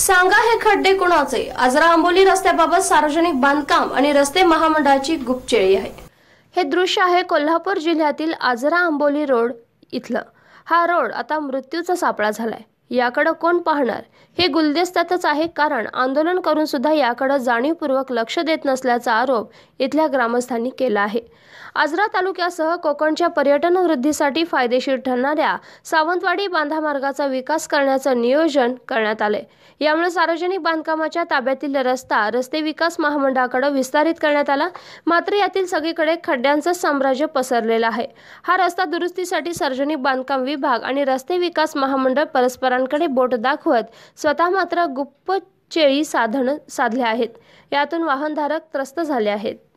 सांगा हे खड्डे कुणाचे आजरा आंबोली रस्त्याबाबत सार्वजनिक बांधकाम आणि रस्ते महामंडळाची गुपचेळी आहे हे दृश्य आहे कोल्हापूर जिल्ह्यातील आजरा आंबोली रोड इथलं हा रोड आता मृत्यूचा सापळा झालाय याकडं कोण पाहणार हे गुलदस्त्यातच आहे कारण आंदोलन करून सुद्धा याकडे जाणीवपूर्वक लक्ष देत नसल्याचा आरोप इथल्या ग्रामस्थांनी केला आहे आजरा तालुक्यासह कोकणच्या पर्यटन वृद्धीसाठी फायदेशीर ठरणाऱ्या सावंतवाडी बांधा मार्गाचा विकास करण्याचं नियोजन करण्यात आले यामुळे सार्वजनिक बांधकामाच्या ताब्यातील रस्ता रस्ते विकास महामंडळाकडे विस्तारित करण्यात आला मात्र यातील सगळीकडे खड्ड्यांचं साम्राज्य पसरलेलं आहे हा रस्ता दुरुस्तीसाठी सार्वजनिक बांधकाम विभाग आणि रस्ते विकास महामंडळ परस्परांकडे बोट दाखवत स्वतः मात्र गुप्प साधन साधनं साधल्या आहेत यातून वाहनधारक त्रस्त झाले आहेत